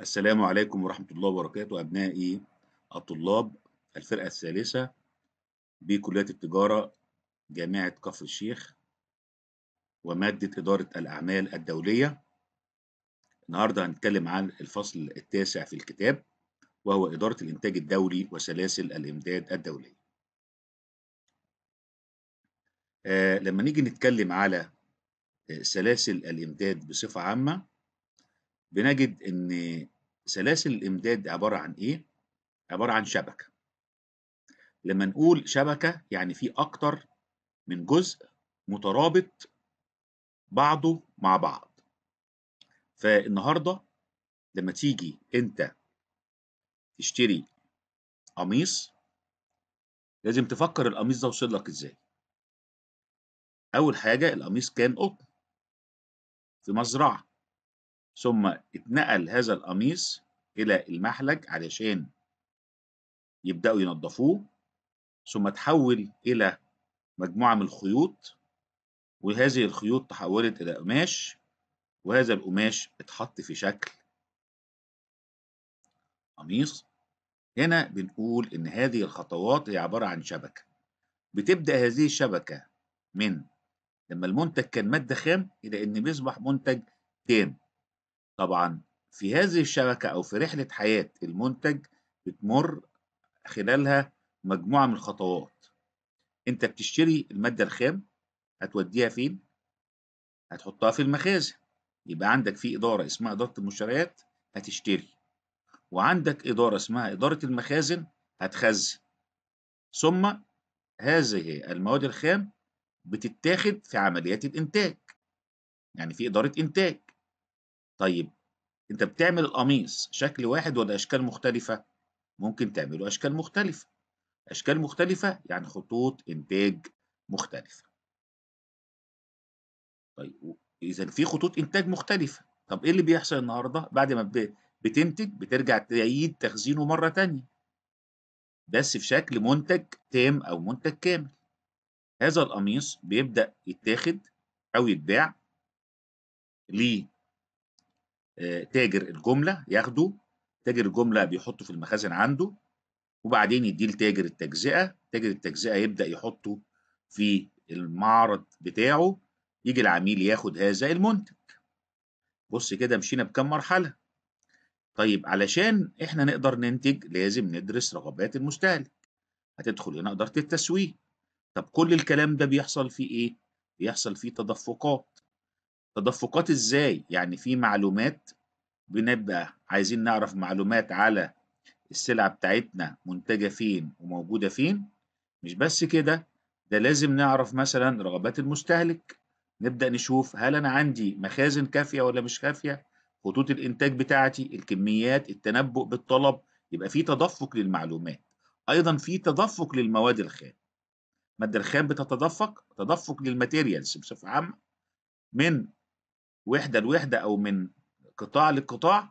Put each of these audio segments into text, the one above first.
السلام عليكم ورحمة الله وبركاته أبنائي الطلاب الفرقة الثالثة بكلية التجارة جامعة كفر الشيخ ومادة إدارة الأعمال الدولية النهاردة هنتكلم عن الفصل التاسع في الكتاب وهو إدارة الإنتاج الدولي وسلاسل الإمداد الدولية آه لما نيجي نتكلم على آه، سلاسل الإمداد بصفة عامة بنجد إن سلاسل الإمداد عبارة عن إيه؟ عبارة عن شبكة لما نقول شبكة يعني في أكتر من جزء مترابط بعضه مع بعض فالنهاردة لما تيجي أنت تشتري قميص لازم تفكر القميص ده وصل لك إزاي أول حاجة القميص كان قطن في مزرعة ثم اتنقل هذا القميص إلى المحلج علشان يبدأوا ينظفوه ثم تحول إلى مجموعة من الخيوط وهذه الخيوط تحولت إلى قماش وهذا القماش اتحط في شكل قميص هنا بنقول إن هذه الخطوات هي عبارة عن شبكة بتبدأ هذه الشبكة من لما المنتج كان مادة خام إلى إن بيصبح منتج تام طبعا في هذه الشبكة أو في رحلة حياة المنتج بتمر خلالها مجموعة من الخطوات أنت بتشتري المادة الخام هتوديها فين؟ هتحطها في المخازن يبقى عندك في إدارة اسمها إدارة المشتريات هتشتري وعندك إدارة اسمها إدارة المخازن هتخزن ثم هذه المواد الخام بتتاخد في عمليات الإنتاج يعني في إدارة إنتاج طيب انت بتعمل القميص شكل واحد ولا اشكال مختلفه ممكن تعمله اشكال مختلفه اشكال مختلفه يعني خطوط انتاج مختلفه طيب اذا في خطوط انتاج مختلفه طب ايه اللي بيحصل النهارده بعد ما بتنتج بترجع تعيد تخزينه مره تانية بس في شكل منتج تام او منتج كامل هذا القميص بيبدا يتاخد او يتباع ليه آه، تاجر الجمله ياخده تاجر الجمله بيحطه في المخازن عنده وبعدين يديه لتاجر التجزئه تاجر التجزئه يبدا يحطه في المعرض بتاعه يجي العميل ياخد هذا المنتج بص كده مشينا بكم مرحله طيب علشان احنا نقدر ننتج لازم ندرس رغبات المستهلك هتدخل هنا إدارة التسويق طب كل الكلام ده بيحصل فيه إيه؟ بيحصل فيه تدفقات تدفقات ازاي يعني في معلومات بنبقى عايزين نعرف معلومات على السلعة بتاعتنا منتجة فين وموجودة فين مش بس كده ده لازم نعرف مثلا رغبات المستهلك نبدأ نشوف هل أنا عندي مخازن كافية ولا مش كافية خطوط الإنتاج بتاعتي الكميات التنبؤ بالطلب يبقى في تدفق للمعلومات أيضا في تدفق للمواد الخام المادة الخام بتتدفق تدفق للماتيريالز بصفة عامة من وحدة لوحدة أو من قطاع لقطاع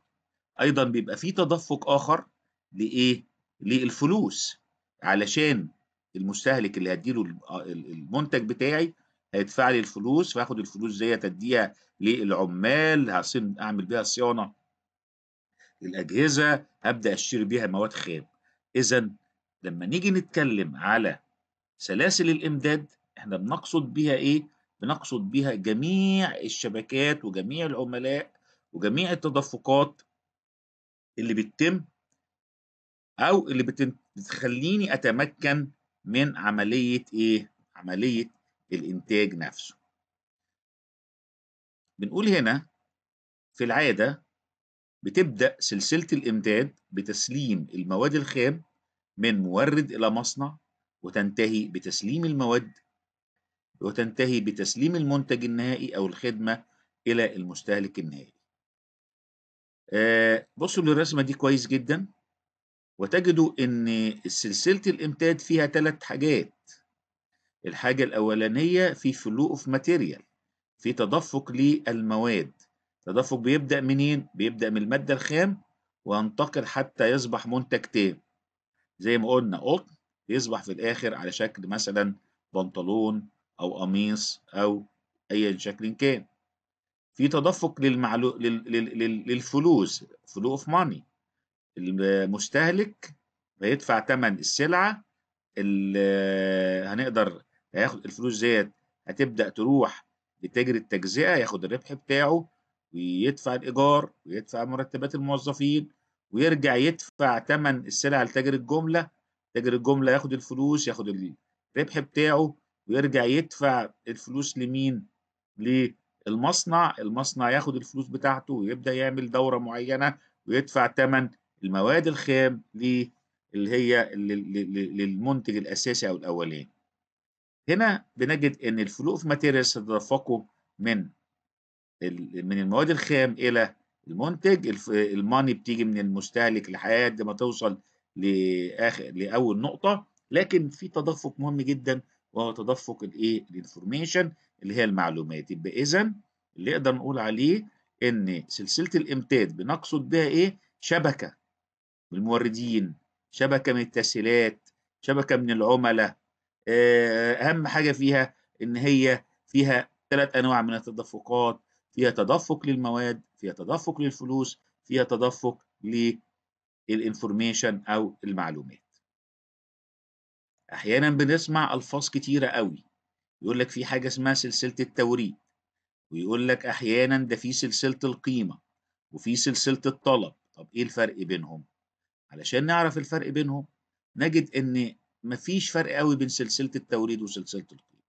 أيضا بيبقى فيه تدفق آخر لإيه؟ للفلوس علشان المستهلك اللي هديله آه، المنتج بتاعي هيدفع لي الفلوس فاخد الفلوس ديت اديها للعمال هصين اعمل بيها صيانه الاجهزه هبدا اشتري بيها مواد خام اذا لما نيجي نتكلم على سلاسل الامداد احنا بنقصد بيها ايه بنقصد بها جميع الشبكات وجميع العملاء وجميع التدفقات اللي بتتم او اللي بتخليني اتمكن من عمليه ايه عمليه الانتاج نفسه بنقول هنا في العاده بتبدا سلسله الامداد بتسليم المواد الخام من مورد الى مصنع وتنتهي بتسليم المواد وتنتهي بتسليم المنتج النهائي أو الخدمة إلى المستهلك النهائي آه، بصوا للرسمة دي كويس جدا وتجدوا أن سلسلة الإمداد فيها ثلاث حاجات الحاجة الأولانية في فلو أوف ماتيريال في تدفق للمواد تدفق بيبدأ منين؟ بيبدأ من المادة الخام وينتقل حتى يصبح منتج تام زي ما قلنا قطن يصبح في الآخر على شكل مثلا بنطلون أو قميص أو أي شكل كان في تدفق للمعلو... لل... لل... للفلوس فلو اوف ماني المستهلك هيدفع ثمن السلعة هنقدر هياخد الفلوس ديت هتبدأ تروح لتاجر التجزئة ياخد الربح بتاعه ويدفع الإيجار ويدفع مرتبات الموظفين ويرجع يدفع ثمن السلعة لتاجر الجملة تاجر الجملة ياخد الفلوس ياخد الربح بتاعه ويرجع يدفع الفلوس لمين؟ للمصنع، المصنع ياخد الفلوس بتاعته ويبدأ يعمل دورة معينة ويدفع تمن المواد الخام اللي هي للمنتج الأساسي أو الأولاني. هنا بنجد إن الفلو أوف ماتيريالز تدفقوا من من المواد الخام إلى المنتج، الماني بتيجي من المستهلك لحد ما توصل لآخر لأول نقطة، لكن في تدفق مهم جدا وهو تدفق الايه الانفورميشن اللي هي المعلومات يبقى اذا اللي نقدر نقول عليه ان سلسله الامتاد بنقصد بها ايه شبكه من الموردين شبكه من التسهيلات شبكه من العملاء آه، اهم حاجه فيها ان هي فيها ثلاث انواع من التدفقات فيها تدفق للمواد فيها تدفق للفلوس فيها تدفق للانفورميشن او المعلومات احيانا بنسمع الفاظ كتيره قوي يقول لك في حاجه اسمها سلسله التوريد ويقول لك احيانا ده في سلسله القيمه وفي سلسله الطلب طب ايه الفرق بينهم علشان نعرف الفرق بينهم نجد ان مفيش فرق قوي بين سلسله التوريد وسلسله القيمه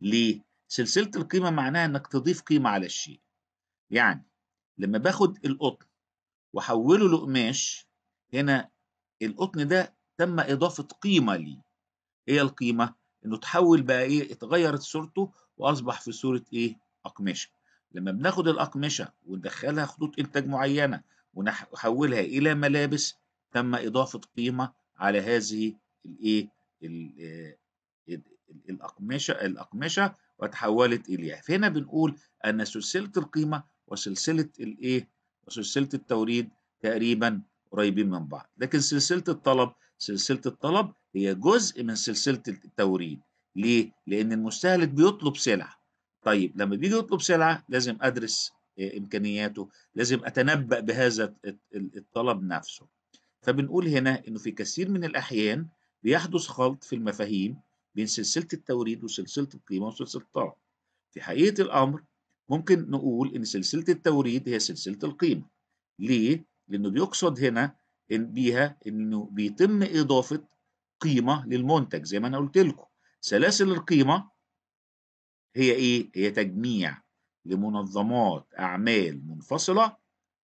ليه سلسله القيمه معناها انك تضيف قيمه على الشيء يعني لما باخد القطن واحوله لقماش هنا القطن ده تم اضافه قيمه ليه هي القيمة انه تحول بقى ايه اتغيرت صورته واصبح في صورة ايه اقمشة لما بناخد الاقمشة وندخلها خطوط انتاج معينة ونحولها الى ملابس تم اضافة قيمة على هذه الايه آه، الاقمشة الاقمشة وتحولت اليها فهنا بنقول ان سلسلة القيمة وسلسلة الايه وسلسلة التوريد تقريبا قريبين من بعض لكن سلسلة الطلب سلسلة الطلب هي جزء من سلسلة التوريد ليه؟ لأن المستهلك بيطلب سلعة طيب لما بيجي يطلب سلعة لازم أدرس آه، إمكانياته لازم أتنبأ بهذا الطلب نفسه فبنقول هنا إنه في كثير من الأحيان بيحدث خلط في المفاهيم بين سلسلة التوريد وسلسلة القيمة وسلسلة الطلب في حقيقة الأمر ممكن نقول إن سلسلة التوريد هي سلسلة القيمة ليه؟ لأنه بيقصد هنا إن بيها إنه بيتم إضافة قيمه للمنتج زي ما انا قلت لكم سلاسل القيمه هي ايه هي تجميع لمنظمات اعمال منفصله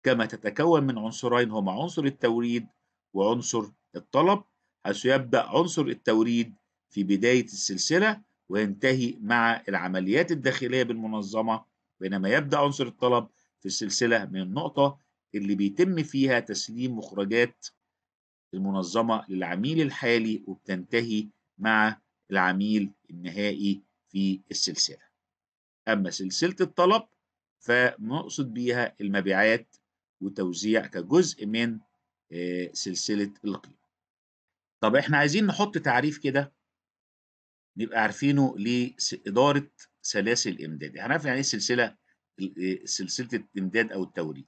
كما تتكون من عنصرين هما عنصر التوريد وعنصر الطلب حيث يبدا عنصر التوريد في بدايه السلسله وينتهي مع العمليات الداخليه بالمنظمه بينما يبدا عنصر الطلب في السلسله من النقطه اللي بيتم فيها تسليم مخرجات المنظمة للعميل الحالي وبتنتهي مع العميل النهائي في السلسلة أما سلسلة الطلب فنقصد بيها المبيعات وتوزيع كجزء من آه، سلسلة القيمة طب احنا عايزين نحط تعريف كده نبقى عارفينه لإدارة سلاسل الإمداد هنعرف يعني إيه سلسلة آه، سلسلة الإمداد أو التوريد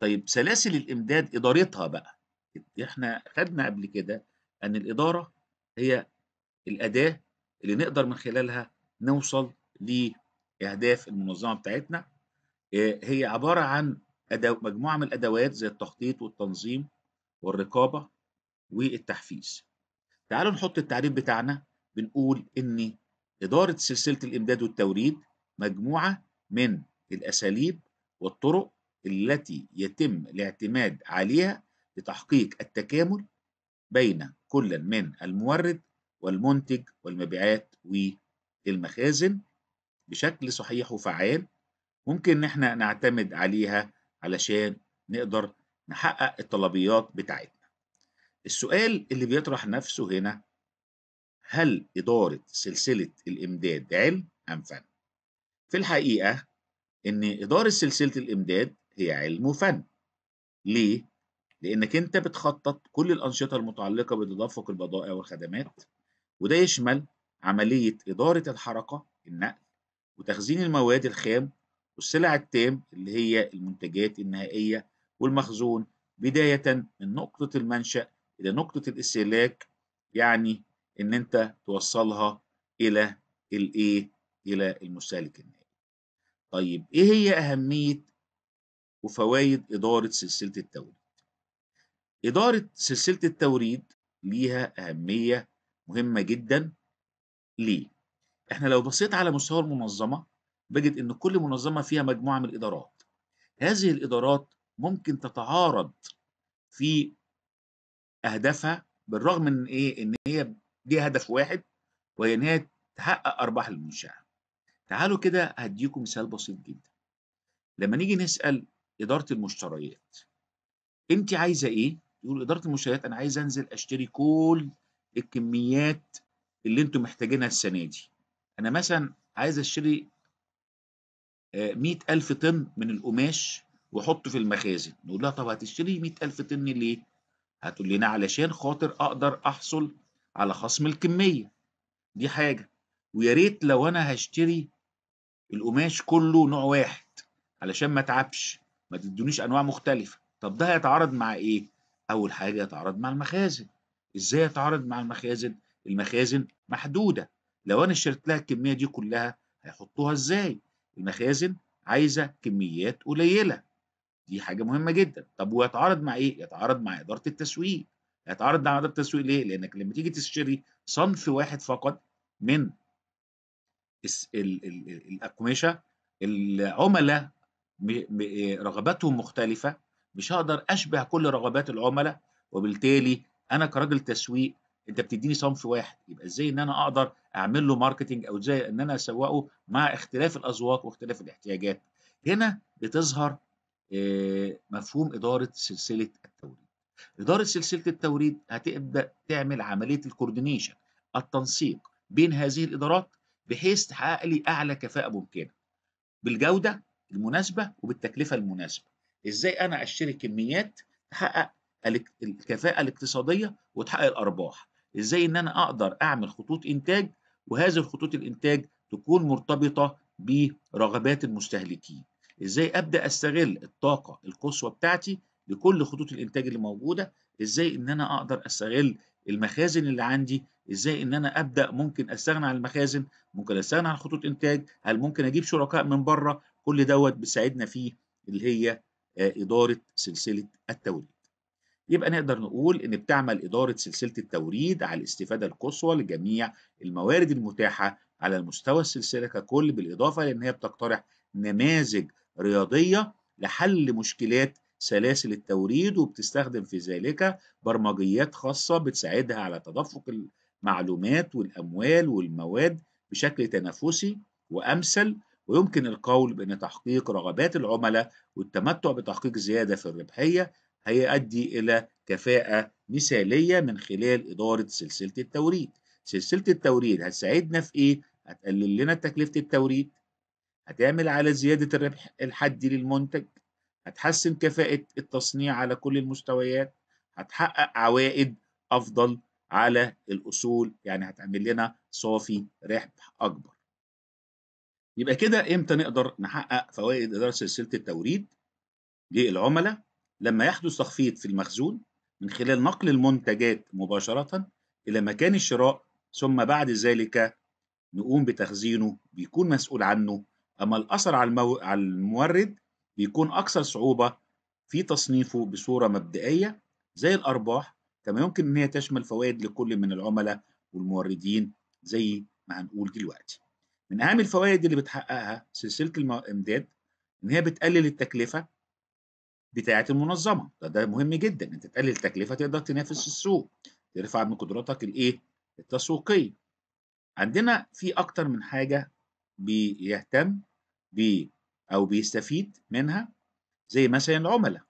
طيب سلاسل الإمداد إدارتها بقى احنا خدنا قبل كده ان الاداره هي الاداه اللي نقدر من خلالها نوصل لاهداف المنظمه بتاعتنا آه، هي عباره عن مجموعه من الادوات زي التخطيط والتنظيم والرقابه والتحفيز تعالوا نحط التعريف بتاعنا بنقول ان اداره سلسله الامداد والتوريد مجموعه من الاساليب والطرق التي يتم الاعتماد عليها لتحقيق التكامل بين كل من المورد والمنتج والمبيعات والمخازن بشكل صحيح وفعال ممكن إن إحنا نعتمد عليها علشان نقدر نحقق الطلبيات بتاعتنا. السؤال اللي بيطرح نفسه هنا هل إدارة سلسلة الإمداد علم أم فن؟ في الحقيقة إن إدارة سلسلة الإمداد هي علم وفن. ليه؟ لأنك أنت بتخطط كل الأنشطة المتعلقة بتدفق البضائع والخدمات وده يشمل عملية إدارة الحركة النقل وتخزين المواد الخام والسلع التام اللي هي المنتجات النهائية والمخزون بداية من نقطة المنشأ إلى نقطة الاستهلاك يعني إن أنت توصلها إلى الإيه؟ إلى المستهلك النهائي. طيب إيه هي أهمية وفوائد إدارة سلسلة التوريد؟ إدارة سلسلة التوريد ليها أهمية مهمة جدا ليه؟ إحنا لو بصيت على مستوى المنظمة بجد إن كل منظمة فيها مجموعة من الإدارات هذه الإدارات ممكن تتعارض في أهدافها بالرغم من إيه؟ إن هي ليها هدف واحد وهي إن هي تحقق أرباح المنشأة تعالوا كده هديكم مثال بسيط جدا لما نيجي نسأل إدارة المشتريات أنت عايزة إيه يقول اداره المشتريات انا عايز انزل اشتري كل الكميات اللي انتم محتاجينها السنه دي انا مثلا عايز اشتري آه، الف طن من القماش واحطه في المخازن نقول لها طب هتشتري الف طن ليه هتقول لنا علشان خاطر اقدر احصل على خصم الكميه دي حاجه ويا ريت لو انا هشتري القماش كله نوع واحد علشان ما اتعبش ما تدونيش انواع مختلفه طب ده هيتعارض مع ايه أول حاجة يتعارض مع المخازن إزاي يتعارض مع المخازن؟ المخازن محدودة لو أنا اشتريت لها الكمية دي كلها هيحطوها إزاي؟ المخازن عايزة كميات قليلة دي حاجة مهمة جدا طب ويتعارض مع إيه؟ يتعارض مع إدارة التسويق هيتعارض مع إدارة التسويق ليه؟ لأنك لما تيجي تشتري صنف واحد فقط من الأقمشة العملاء رغباتهم مختلفة مش هقدر اشبع كل رغبات العملاء وبالتالي انا كراجل تسويق انت بتديني صنف واحد يبقى ازاي ان انا اقدر اعمل له ماركتنج او ازاي ان انا اسوقه مع اختلاف الاذواق واختلاف الاحتياجات هنا بتظهر آه، مفهوم اداره سلسله التوريد اداره سلسله التوريد هتبدا تعمل عمليه الكوردينيشن التنسيق بين هذه الادارات بحيث تحقق لي اعلى كفاءه ممكنه بالجوده المناسبه وبالتكلفه المناسبه ازاي انا اشتري كميات تحقق الكفاءه الاقتصاديه وتحقق الارباح ازاي ان انا اقدر اعمل خطوط انتاج وهذه الخطوط الانتاج تكون مرتبطه برغبات المستهلكين ازاي ابدا استغل الطاقه القصوى بتاعتي لكل خطوط الانتاج اللي موجوده ازاي ان انا اقدر استغل المخازن اللي عندي ازاي ان انا ابدا ممكن استغنى عن المخازن ممكن استغنى عن خطوط انتاج هل ممكن اجيب شركاء من بره كل دوت بيساعدنا فيه اللي هي إدارة سلسلة التوريد يبقى نقدر نقول إن بتعمل إدارة سلسلة التوريد على الاستفادة القصوى لجميع الموارد المتاحة على المستوى السلسلة ككل بالإضافة لأن هي بتقترح نماذج رياضية لحل مشكلات سلاسل التوريد وبتستخدم في ذلك برمجيات خاصة بتساعدها على تدفق المعلومات والأموال والمواد بشكل تنافسي وأمثل ويمكن القول بأن تحقيق رغبات العملاء والتمتع بتحقيق زيادة في الربحية هيؤدي إلى كفاءة مثالية من خلال إدارة سلسلة التوريد سلسلة التوريد هتساعدنا في إيه؟ هتقلل لنا تكلفة التوريد هتعمل على زيادة الربح الحدي للمنتج هتحسن كفاءة التصنيع على كل المستويات هتحقق عوائد أفضل على الأصول يعني هتعمل لنا صافي ربح أكبر يبقى كده امتى نقدر نحقق فوائد اداره سلسله التوريد للعملاء لما يحدث تخفيض في المخزون من خلال نقل المنتجات مباشره الى مكان الشراء ثم بعد ذلك نقوم بتخزينه بيكون مسؤول عنه اما الاثر على, المو... على المورد بيكون اكثر صعوبه في تصنيفه بصوره مبدئيه زي الارباح كما يمكن ان هي تشمل فوائد لكل من العملاء والموردين زي ما هنقول دلوقتي من أهم الفوائد اللي بتحققها سلسلة الإمداد إن هي بتقلل التكلفة بتاعة المنظمة ده, ده مهم جدا أنت تقلل التكلفة تقدر تنافس السوق ترفع من قدراتك الإيه؟ التسويقية عندنا في أكتر من حاجة بيهتم بي أو بيستفيد منها زي مثلا العملاء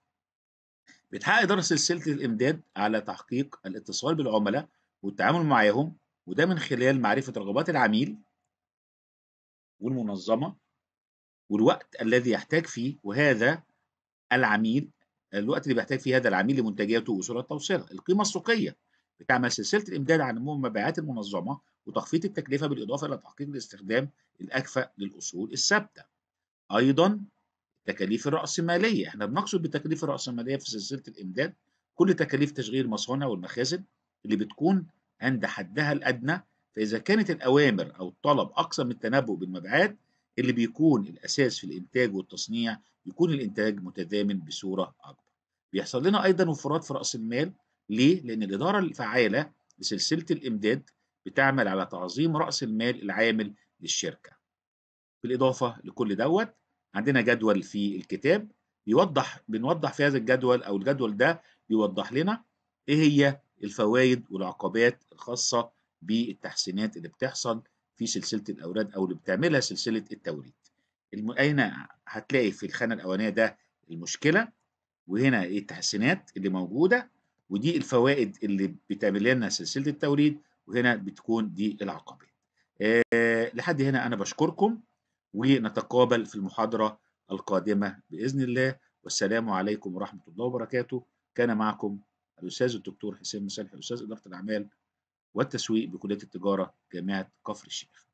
بتحقق إدارة سلسلة الإمداد على تحقيق الاتصال بالعملاء والتعامل معاهم وده من خلال معرفة رغبات العميل والمنظمة والوقت الذي يحتاج فيه وهذا العميل الوقت اللي بيحتاج فيه هذا العميل لمنتجاته وسرعة توصيلها القيمة السوقية بتعمل سلسلة الإمداد عن نمو مبيعات المنظمة وتخفيض التكلفة بالإضافة إلى تحقيق الاستخدام الأكفأ للأصول الثابتة أيضا التكاليف الرأسمالية احنا بنقصد بالتكاليف الرأسمالية في سلسلة الإمداد كل تكاليف تشغيل المصانع والمخازن اللي بتكون عند حدها الأدنى فإذا كانت الأوامر أو الطلب أقصى من التنبؤ بالمبيعات اللي بيكون الأساس في الإنتاج والتصنيع يكون الإنتاج متزامن بصورة أكبر. بيحصل لنا أيضا وفرات في رأس المال ليه؟ لأن الإدارة الفعالة لسلسلة الإمداد بتعمل على تعظيم رأس المال العامل للشركة. بالإضافة لكل دوت عندنا جدول في الكتاب بيوضح بنوضح في هذا الجدول أو الجدول ده بيوضح لنا إيه هي الفوائد والعقبات الخاصة بالتحسينات اللي بتحصل في سلسله الاوراد او اللي بتعملها سلسله التوريد الم... اين هتلاقي في الخانه الاولانيه ده المشكله وهنا إيه التحسينات اللي موجوده ودي الفوائد اللي بتعمل لنا سلسله التوريد وهنا بتكون دي العقبات أه لحد هنا انا بشكركم ونتقابل في المحاضره القادمه باذن الله والسلام عليكم ورحمه الله وبركاته كان معكم الاستاذ الدكتور حسين مسلحي استاذ اداره الاعمال والتسويق بكلية التجارة جامعة كفر الشيخ